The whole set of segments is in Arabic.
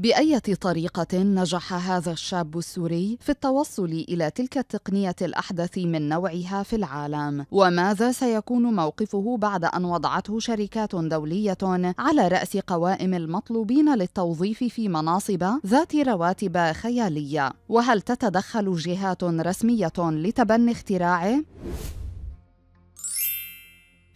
بأية طريقة نجح هذا الشاب السوري في التوصل إلى تلك التقنية الأحدث من نوعها في العالم وماذا سيكون موقفه بعد أن وضعته شركات دولية على رأس قوائم المطلوبين للتوظيف في مناصب ذات رواتب خيالية وهل تتدخل جهات رسمية لتبني اختراعه؟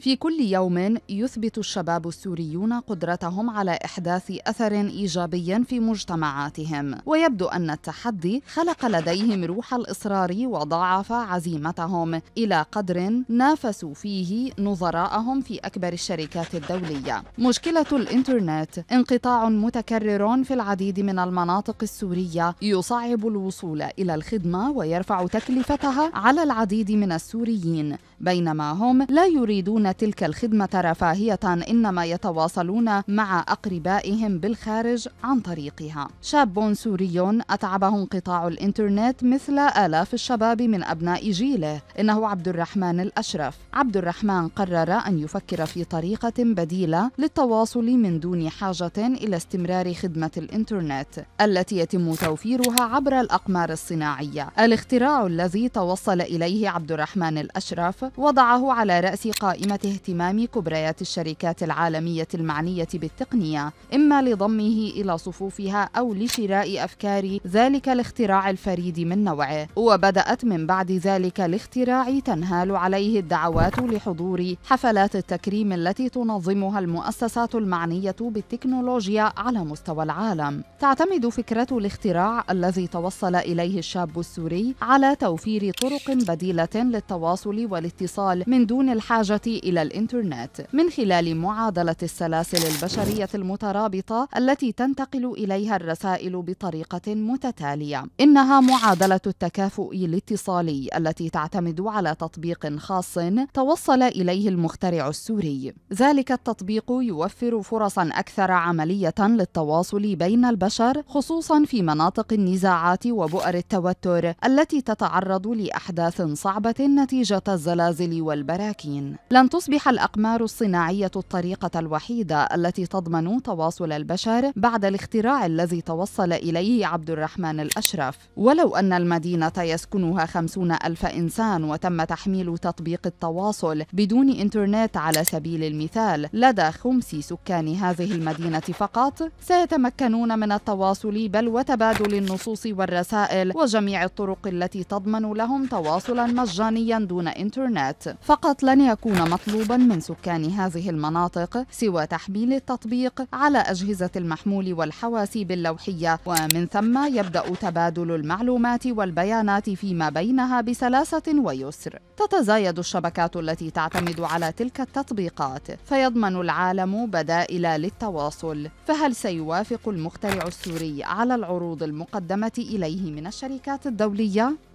في كل يوم يثبت الشباب السوريون قدرتهم على احداث اثر ايجابي في مجتمعاتهم ويبدو ان التحدي خلق لديهم روح الاصرار وضاعف عزيمتهم الى قدر نافسوا فيه نظراءهم في اكبر الشركات الدوليه مشكله الانترنت انقطاع متكرر في العديد من المناطق السوريه يصعب الوصول الى الخدمه ويرفع تكلفتها على العديد من السوريين بينما هم لا يريدون تلك الخدمة رفاهية إنما يتواصلون مع أقربائهم بالخارج عن طريقها شاب سوري أتعبه انقطاع الإنترنت مثل آلاف الشباب من أبناء جيله إنه عبد الرحمن الأشرف عبد الرحمن قرر أن يفكر في طريقة بديلة للتواصل من دون حاجة إلى استمرار خدمة الإنترنت التي يتم توفيرها عبر الأقمار الصناعية الاختراع الذي توصل إليه عبد الرحمن الأشرف وضعه على رأس قائمة اهتمام كبريات الشركات العالمية المعنية بالتقنية إما لضمه إلى صفوفها أو لشراء أفكار ذلك الاختراع الفريد من نوعه وبدأت من بعد ذلك الاختراع تنهال عليه الدعوات لحضور حفلات التكريم التي تنظمها المؤسسات المعنية بالتكنولوجيا على مستوى العالم تعتمد فكرة الاختراع الذي توصل إليه الشاب السوري على توفير طرق بديلة للتواصل والاتصال الاتصال من دون الحاجة إلى الإنترنت من خلال معادلة السلاسل البشرية المترابطة التي تنتقل إليها الرسائل بطريقة متتالية إنها معادلة التكافؤ الاتصالي التي تعتمد على تطبيق خاص توصل إليه المخترع السوري ذلك التطبيق يوفر فرصا أكثر عملية للتواصل بين البشر خصوصا في مناطق النزاعات وبؤر التوتر التي تتعرض لأحداث صعبة نتيجة الزلازل الزلازل والبراكين لن تصبح الأقمار الصناعية الطريقة الوحيدة التي تضمن تواصل البشر بعد الاختراع الذي توصل إليه عبد الرحمن الأشرف ولو أن المدينة يسكنها خمسون ألف إنسان وتم تحميل تطبيق التواصل بدون إنترنت على سبيل المثال لدى خمس سكان هذه المدينة فقط سيتمكنون من التواصل بل وتبادل النصوص والرسائل وجميع الطرق التي تضمن لهم تواصلا مجانيا دون إنترنت الإنترنت فقط لن يكون مطلوبا من سكان هذه المناطق سوى تحميل التطبيق على أجهزة المحمول والحواسيب اللوحية ومن ثم يبدأ تبادل المعلومات والبيانات فيما بينها بسلاسة ويسر تتزايد الشبكات التي تعتمد على تلك التطبيقات فيضمن العالم بدائل للتواصل فهل سيوافق المخترع السوري على العروض المقدمة إليه من الشركات الدولية؟